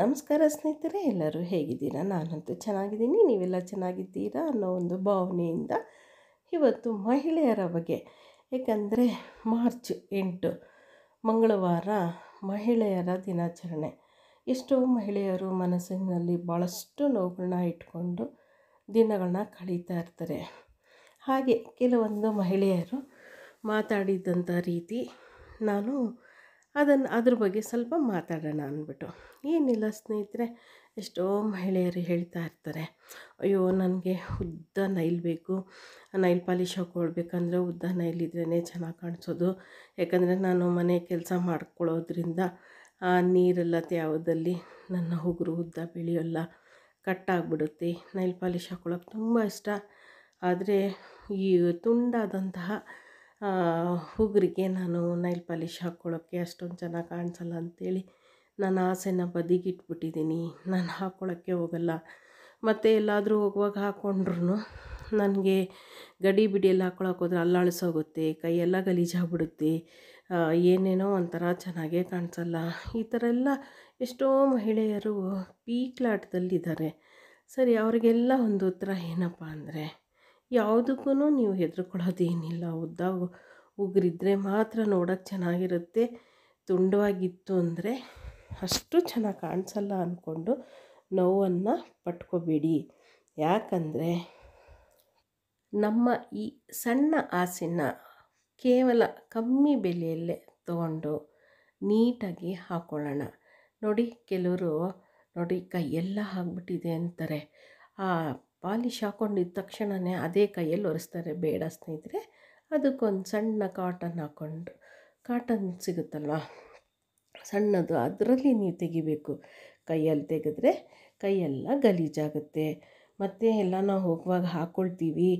ನಮಸ್ಕಾರ ಸ್ನೇಹಿತರೆ ಎಲ್ಲರೂ ಹೇಗಿದ್ದೀರಾ ನಾನಂತೂ ಚೆನ್ನಾಗಿದ್ದೀನಿ ನೀವೆಲ್ಲ ಚೆನ್ನಾಗಿದ್ದೀರಾ ಅನ್ನೋ ಒಂದು ಭಾವನೆಯಿಂದ ಇವತ್ತು ಮಹಿಳೆಯರ ಬಗ್ಗೆ ಏಕೆಂದರೆ ಮಾರ್ಚ್ ಎಂಟು ಮಂಗಳವಾರ ಮಹಿಳೆಯರ ದಿನಾಚರಣೆ ಎಷ್ಟೋ ಮಹಿಳೆಯರು ಮನಸ್ಸಿನಲ್ಲಿ ಭಾಳಷ್ಟು ನೋವುಗಳನ್ನ ಇಟ್ಕೊಂಡು ದಿನಗಳನ್ನ ಕಳೀತಾ ಇರ್ತಾರೆ ಹಾಗೆ ಕೆಲವೊಂದು ಮಹಿಳೆಯರು ಮಾತಾಡಿದಂಥ ರೀತಿ ನಾನು ಅದನ್ನು ಅದ್ರ ಬಗ್ಗೆ ಸ್ವಲ್ಪ ಮಾತಾಡೋಣ ಅಂದ್ಬಿಟ್ಟು ಏನಿಲ್ಲ ಸ್ನೇಹಿತರೆ ಎಷ್ಟೋ ಮಹಿಳೆಯರು ಹೇಳ್ತಾ ಇರ್ತಾರೆ ಅಯ್ಯೋ ನನಗೆ ಉದ್ದ ನೈಲ್ ಬೇಕು ನೈಲ್ ಪಾಲಿಶ್ ಹಾಕೊಳ್ಬೇಕಂದ್ರೆ ಉದ್ದ ನೈಲ್ ಇದ್ರೇ ಚೆನ್ನಾಗಿ ಕಾಣಿಸೋದು ಯಾಕಂದರೆ ನಾನು ಮನೆ ಕೆಲಸ ಮಾಡ್ಕೊಳ್ಳೋದ್ರಿಂದ ಆ ನೀರೆಲ್ಲ ತ್ಯಾವದಲ್ಲಿ ನನ್ನ ಹುಗುರು ಉದ್ದ ಬೆಳೆಯೋಲ್ಲ ಕಟ್ಟಾಗ್ಬಿಡುತ್ತೆ ನೈಲ್ ಪಾಲಿಶ್ ಹಾಕ್ಕೊಳ್ಳೋಕೆ ತುಂಬ ಇಷ್ಟ ಆದರೆ ಈ ತುಂಡಾದಂತಹ ಹುಗ್ರಿಗೆ ನಾನು ನೈಲ್ ಪಾಲಿಷ್ ಹಾಕ್ಕೊಳ್ಳೋಕ್ಕೆ ಅಷ್ಟೊಂದು ಚೆನ್ನಾಗಿ ಕಾಣಿಸಲ್ಲ ಅಂಥೇಳಿ ನಾನು ಆಸೆನ ಬದಿಗಿಟ್ಬಿಟ್ಟಿದ್ದೀನಿ ನಾನು ಹಾಕ್ಕೊಳ್ಳೋಕ್ಕೆ ಹೋಗಲ್ಲ ಮತ್ತು ಎಲ್ಲಾದರೂ ಹೋಗುವಾಗ ಹಾಕ್ಕೊಂಡ್ರು ನನಗೆ ಗಡಿ ಬಿಡಿಯಲ್ಲಿ ಹಾಕ್ಕೊಳಕ್ಕೆ ಹೋದ್ರೆ ಅಲ್ಲಾಳಿಸೋಗುತ್ತೆ ಕೈಯೆಲ್ಲ ಗಲೀಜಾಗ್ಬಿಡುತ್ತೆ ಏನೇನೋ ಒಂಥರ ಚೆನ್ನಾಗೇ ಕಾಣಿಸಲ್ಲ ಈ ಥರ ಎಲ್ಲ ಎಷ್ಟೋ ಮಹಿಳೆಯರು ಪೀಕ್ಲಾಟದಲ್ಲಿದ್ದಾರೆ ಸರಿ ಅವರಿಗೆಲ್ಲ ಒಂದು ಉತ್ತರ ಏನಪ್ಪ ಅಂದರೆ ಯಾವುದಕ್ಕೂ ನೀವು ಹೆದರ್ಕೊಳ್ಳೋದೇನಿಲ್ಲ ಉದ್ದ ಉಗುರಿದ್ರೆ ಮಾತ್ರ ನೋಡೋಕ್ಕೆ ಚೆನ್ನಾಗಿರುತ್ತೆ ತುಂಡವಾಗಿತ್ತು ಅಂದರೆ ಅಷ್ಟು ಚೆನ್ನಾಗಿ ಕಾಣಿಸಲ್ಲ ಅಂದ್ಕೊಂಡು ನೋವನ್ನು ಪಟ್ಕೋಬೇಡಿ ಯಾಕಂದರೆ ನಮ್ಮ ಈ ಸಣ್ಣ ಆಸೆನ ಕೇವಲ ಕಮ್ಮಿ ಬೆಲೆಯಲ್ಲೇ ತಗೊಂಡು ನೀಟಾಗಿ ಹಾಕ್ಕೊಳ್ಳೋಣ ನೋಡಿ ಕೆಲವರು ನೋಡಿ ಕೈಯೆಲ್ಲ ಹಾಕ್ಬಿಟ್ಟಿದೆ ಅಂತಾರೆ ಆ ಪಾಲಿಶ್ ಹಾಕ್ಕೊಂಡಿದ್ದ ತಕ್ಷಣವೇ ಅದೇ ಕೈಯಲ್ಲಿ ಒರೆಸ್ತಾರೆ ಬೇಡ ಸ್ನೇಹಿತರೆ ಅದಕ್ಕೊಂದು ಸಣ್ಣ ಕಾಟನ್ ಹಾಕ್ಕೊಂಡು ಕಾಟನ್ ಸಿಗುತ್ತಲ್ವ ಸಣ್ಣದು ಅದರಲ್ಲಿ ನೀವು ತೆಗಿಬೇಕು ಕೈಯಲ್ಲಿ ತೆಗೆದ್ರೆ ಕೈಯೆಲ್ಲ ಗಲೀಜಾಗುತ್ತೆ ಮತ್ತು ಎಲ್ಲ ನಾವು ಹೋಗುವಾಗ ಹಾಕ್ಕೊಳ್ತೀವಿ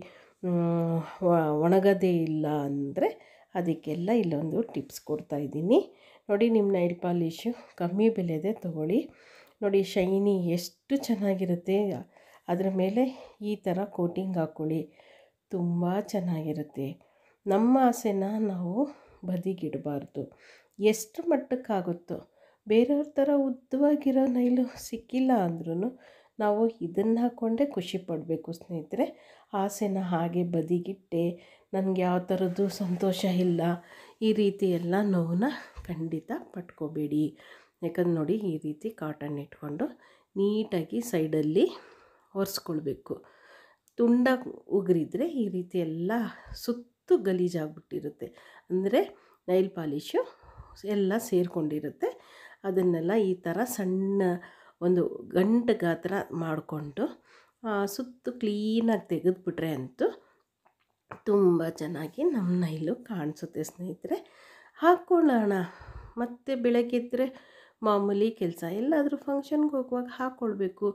ಒಣಗದೇ ಇಲ್ಲ ಅಂದರೆ ಅದಕ್ಕೆಲ್ಲ ಇಲ್ಲೊಂದು ಟಿಪ್ಸ್ ಕೊಡ್ತಾ ಇದ್ದೀನಿ ನೋಡಿ ನಿಮ್ಮ ನೈಲ್ ಪಾಲಿಶು ಕಮ್ಮಿ ಬೆಲೆದೇ ತೊಗೊಳ್ಳಿ ನೋಡಿ ಶೈನಿ ಎಷ್ಟು ಚೆನ್ನಾಗಿರುತ್ತೆ ಅದರ ಮೇಲೆ ಈ ಥರ ಕೋಟಿಂಗ್ ಹಾಕ್ಕೊಳ್ಳಿ ತುಂಬ ಚೆನ್ನಾಗಿರುತ್ತೆ ನಮ್ಮ ಆಸೆನ ನಾವು ಬದಿಗಿಡಬಾರ್ದು ಎಷ್ಟು ಮಟ್ಟಕ್ಕಾಗುತ್ತೋ ಬೇರೆಯವ್ರ ಥರ ಉದ್ದವಾಗಿರೋ ನೈಲು ಸಿಕ್ಕಿಲ್ಲ ಅಂದ್ರೂ ನಾವು ಇದನ್ನು ಹಾಕ್ಕೊಂಡೇ ಖುಷಿ ಪಡಬೇಕು ಸ್ನೇಹಿತರೆ ಆಸೆನ ಹಾಗೆ ಬದಿಗಿಟ್ಟೆ ನನಗೆ ಯಾವ ಥರದ್ದು ಸಂತೋಷ ಇಲ್ಲ ಈ ರೀತಿ ಎಲ್ಲ ನೋವನ್ನ ಖಂಡಿತ ಪಟ್ಕೋಬೇಡಿ ಯಾಕಂದ್ರೆ ನೋಡಿ ಈ ರೀತಿ ಕಾಟನ್ ಇಟ್ಕೊಂಡು ನೀಟಾಗಿ ಸೈಡಲ್ಲಿ ಒರೆಸ್ಕೊಳ್ಬೇಕು ತುಂಡ ಉಗುರಿದ್ರೆ ಈ ರೀತಿ ಎಲ್ಲ ಸುತ್ತು ಗಲೀಜಾಗ್ಬಿಟ್ಟಿರುತ್ತೆ ಅಂದರೆ ನೈಲ್ ಪಾಲಿಶು ಎಲ್ಲ ಸೇರಿಕೊಂಡಿರುತ್ತೆ ಅದನ್ನೆಲ್ಲ ಈ ಥರ ಸಣ್ಣ ಒಂದು ಗಂಟು ಗಾತ್ರ ಮಾಡಿಕೊಂಡು ಸುತ್ತು ಕ್ಲೀನಾಗಿ ತೆಗೆದುಬಿಟ್ರೆ ಅಂತೂ ತುಂಬ ಚೆನ್ನಾಗಿ ನಮ್ಮ ನೈಲು ಕಾಣಿಸುತ್ತೆ ಸ್ನೇಹಿತರೆ ಹಾಕ್ಕೊಳ್ಳೋಣ ಮತ್ತು ಇದ್ದರೆ ಮಾಮೂಲಿ ಕೆಲಸ ಎಲ್ಲಾದರೂ ಫಂಕ್ಷನ್ಗೆ ಹೋಗುವಾಗ ಹಾಕ್ಕೊಳ್ಬೇಕು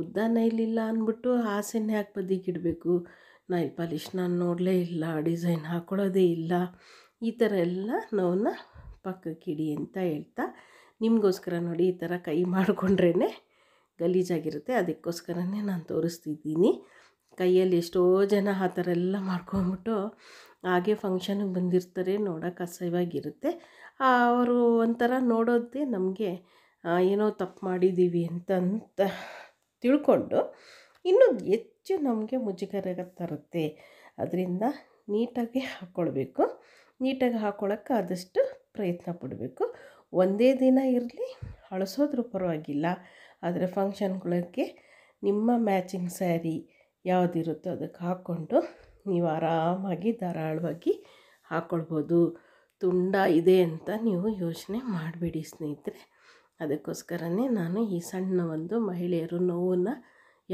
ಉದ್ದಾನೇ ಇಲ್ಲ ಅಂದ್ಬಿಟ್ಟು ಆಸೆನೇ ಯಾಕೆ ಬದಿಗಿಡಬೇಕು ನೈಲ್ ಪಾಲಿಷ್ ನಾನು ನೋಡಲೇ ಇಲ್ಲ ಡಿಸೈನ್ ಹಾಕ್ಕೊಳ್ಳೋದೇ ಇಲ್ಲ ಈ ಥರ ಎಲ್ಲ ಪಕ್ಕಕ್ಕೆ ಪಕ್ಕಕ್ಕಿಡಿ ಅಂತ ಹೇಳ್ತಾ ನಿಮಗೋಸ್ಕರ ನೋಡಿ ಈ ಥರ ಕೈ ಮಾಡಿಕೊಂಡ್ರೇ ಗಲೀಜಾಗಿರುತ್ತೆ ಅದಕ್ಕೋಸ್ಕರನೇ ನಾನು ತೋರಿಸ್ತಿದ್ದೀನಿ ಕೈಯಲ್ಲಿ ಎಷ್ಟೋ ಜನ ಆ ಥರ ಎಲ್ಲ ಮಾಡ್ಕೊಂಬಿಟ್ಟು ಹಾಗೆ ಫಂಕ್ಷನ್ಗೆ ಬಂದಿರ್ತಾರೆ ನೋಡೋಕೆ ಅಸಹ್ಯವಾಗಿರುತ್ತೆ ಅವರು ಒಂಥರ ನೋಡೋದೇ ನಮಗೆ ಏನೋ ತಪ್ಪು ಮಾಡಿದ್ದೀವಿ ಅಂತ ತಿಳ್ಕೊಂಡು ಇನ್ನೂ ಹೆಚ್ಚು ನಮಗೆ ಮುಜುಗರ ತರುತ್ತೆ ಅದರಿಂದ ನೀಟಾಗಿ ಹಾಕ್ಕೊಳ್ಬೇಕು ನೀಟಾಗಿ ಹಾಕ್ಕೊಳ್ಳೋಕ್ಕೆ ಆದಷ್ಟು ಪ್ರಯತ್ನ ಪಡಬೇಕು ಒಂದೇ ದಿನ ಇರಲಿ ಅಳಿಸೋದ್ರೂ ಪರವಾಗಿಲ್ಲ ಆದರೆ ಫಂಕ್ಷನ್ಗಳಿಗೆ ನಿಮ್ಮ ಮ್ಯಾಚಿಂಗ್ ಸ್ಯಾರಿ ಯಾವುದಿರುತ್ತೋ ಅದಕ್ಕೆ ಹಾಕ್ಕೊಂಡು ನೀವು ಆರಾಮಾಗಿ ಧಾರಾಳವಾಗಿ ಹಾಕ್ಕೊಳ್ಬೋದು ತುಂಡ ಇದೆ ಅಂತ ನೀವು ಯೋಚನೆ ಮಾಡಬೇಡಿ ಸ್ನೇಹಿತರೆ ಅದಕ್ಕೋಸ್ಕರನೇ ನಾನು ಈ ಸಣ್ಣ ಒಂದು ಮಹಿಳೆಯರು ನೋವನ್ನು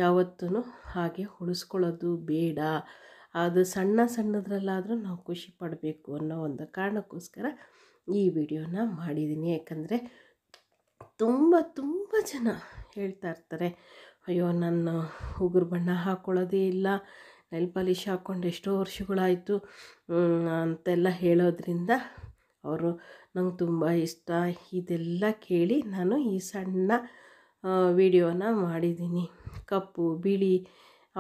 ಯಾವತ್ತೂ ಹಾಗೆ ಉಳಿಸ್ಕೊಳ್ಳೋದು ಬೇಡ ಅದು ಸಣ್ಣ ಸಣ್ಣದ್ರಲ್ಲಾದರೂ ನಾವು ಖುಷಿ ಪಡಬೇಕು ಅನ್ನೋ ಒಂದು ಕಾರಣಕ್ಕೋಸ್ಕರ ಈ ವಿಡಿಯೋನ ಮಾಡಿದ್ದೀನಿ ಯಾಕಂದರೆ ತುಂಬ ತುಂಬ ಜನ ಹೇಳ್ತಾ ಇರ್ತಾರೆ ಅಯ್ಯೋ ನಾನು ಉಗುರು ಬಣ್ಣ ಹಾಕ್ಕೊಳ್ಳೋದೇ ಇಲ್ಲ ನೆಲ್ ಪಾಲಿಶ್ ಹಾಕ್ಕೊಂಡು ಎಷ್ಟೋ ವರ್ಷಗಳಾಯಿತು ಅಂತೆಲ್ಲ ಹೇಳೋದ್ರಿಂದ ಅವರು ನಂಗೆ ತುಂಬ ಇಷ್ಟ ಇದೆಲ್ಲ ಕೇಳಿ ನಾನು ಈ ಸಣ್ಣ ವಿಡಿಯೋನ ಮಾಡಿದ್ದೀನಿ ಕಪ್ಪು ಬಿಳಿ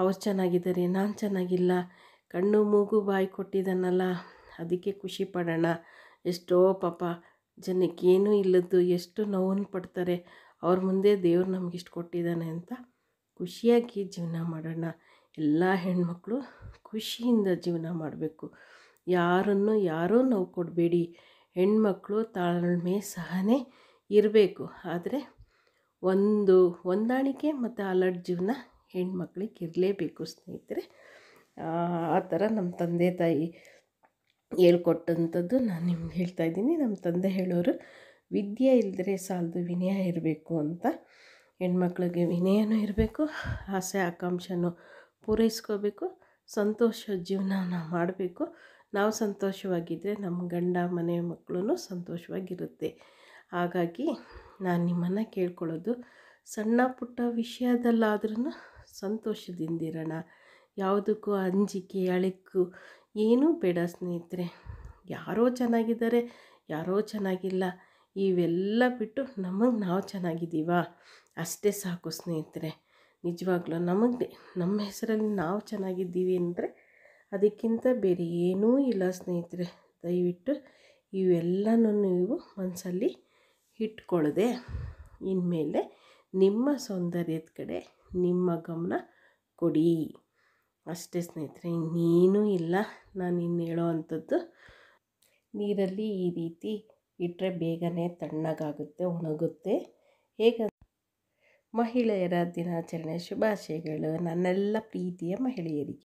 ಅವ್ರು ಚೆನ್ನಾಗಿದ್ದಾರೆ ನಾನು ಚೆನ್ನಾಗಿಲ್ಲ ಕಣ್ಣು ಮೂಗು ಬಾಯಿ ಕೊಟ್ಟಿದ್ದಾನಲ್ಲ ಅದಕ್ಕೆ ಖುಷಿ ಪಡೋಣ ಎಷ್ಟೋ ಪಾಪ ಜನಕ್ಕೆ ಏನೂ ಇಲ್ಲದ್ದು ಎಷ್ಟು ನೋವನ್ನು ಪಡ್ತಾರೆ ಅವ್ರ ಮುಂದೆ ದೇವ್ರು ನಮಗಿಷ್ಟು ಕೊಟ್ಟಿದ್ದಾನೆ ಅಂತ ಖುಷಿಯಾಗಿ ಜೀವನ ಮಾಡೋಣ ಎಲ್ಲ ಹೆಣ್ಮಕ್ಳು ಖುಷಿಯಿಂದ ಜೀವನ ಮಾಡಬೇಕು ಯಾರನ್ನು ಯಾರೂ ನೋವು ಕೊಡಬೇಡಿ ಹೆಣ್ಮಕ್ಳು ತಾಳ್ಮೆ ಸಹನೆ ಇರಬೇಕು ಆದರೆ ಒಂದು ಹೊಂದಾಣಿಕೆ ಮತ್ತು ಅಲರ್ಟ್ ಜೀವನ ಹೆಣ್ಮಕ್ಳಿಗೆ ಇರಲೇಬೇಕು ಸ್ನೇಹಿತರೆ ಆ ಥರ ನಮ್ಮ ತಂದೆ ತಾಯಿ ಹೇಳ್ಕೊಟ್ಟಂಥದ್ದು ನಾನು ನಿಮ್ಗೆ ಹೇಳ್ತಾ ಇದ್ದೀನಿ ನಮ್ಮ ತಂದೆ ಹೇಳೋರು ವಿದ್ಯೆ ಇಲ್ಲದ್ರೆ ಸಾಲದು ವಿನಯ ಇರಬೇಕು ಅಂತ ಹೆಣ್ಮಕ್ಳಿಗೆ ವಿನಯನೂ ಇರಬೇಕು ಆಸೆ ಆಕಾಂಕ್ಷನೂ ಪೂರೈಸ್ಕೋಬೇಕು ಸಂತೋಷ ಜೀವನ ಮಾಡಬೇಕು ನಾವು ಸಂತೋಷವಾಗಿದ್ದರೆ ನಮ್ಮ ಗಂಡ ಮನೆ ಮಕ್ಕಳು ಸಂತೋಷವಾಗಿರುತ್ತೆ ಹಾಗಾಗಿ ನಾನು ನಿಮ್ಮನ್ನು ಕೇಳ್ಕೊಳ್ಳೋದು ಸಣ್ಣ ಪುಟ್ಟ ವಿಷಯದಲ್ಲಾದ್ರೂ ಸಂತೋಷದಿಂದಿರೋಣ ಯಾವುದಕ್ಕೂ ಅಂಜಿಕೆ ಅಳಿಕ್ಕು ಏನೂ ಬೇಡ ಸ್ನೇಹಿತರೆ ಯಾರೋ ಚೆನ್ನಾಗಿದ್ದಾರೆ ಯಾರೋ ಚೆನ್ನಾಗಿಲ್ಲ ಇವೆಲ್ಲ ಬಿಟ್ಟು ನಮಗೆ ನಾವು ಚೆನ್ನಾಗಿದ್ದೀವ ಅಷ್ಟೇ ಸಾಕು ಸ್ನೇಹಿತರೆ ನಿಜವಾಗ್ಲೂ ನಮಗೆ ನಮ್ಮ ಹೆಸರಲ್ಲಿ ನಾವು ಚೆನ್ನಾಗಿದ್ದೀವಿ ಅಂದರೆ ಅದಕ್ಕಿಂತ ಬೇರೆ ಏನೂ ಇಲ್ಲ ಸ್ನೇಹಿತರೆ ದಯವಿಟ್ಟು ಇವೆಲ್ಲನೂ ನೀವು ಮನಸ್ಸಲ್ಲಿ ಇಟ್ಕೊಳ್ಳದೆ ಇನ್ಮೇಲೆ ನಿಮ್ಮ ಸೌಂದರ್ಯದ ಕಡೆ ನಿಮ್ಮ ಗಮನ ಕೊಡಿ ಅಷ್ಟೇ ಸ್ನೇಹಿತರೆ ಇನ್ನೇನೂ ಇಲ್ಲ ನಾನು ಇನ್ನು ಹೇಳೋ ಅಂಥದ್ದು ನೀರಲ್ಲಿ ಈ ರೀತಿ ಇಟ್ಟರೆ ಬೇಗನೆ ತಣ್ಣಗಾಗುತ್ತೆ ಒಣಗುತ್ತೆ ಹೇಗ ಮಹಿಳೆಯರ ದಿನಾಚರಣೆ ಶುಭಾಶಯಗಳು ನನ್ನೆಲ್ಲ ಪ್ರೀತಿಯ ಮಹಿಳೆಯರಿಗೆ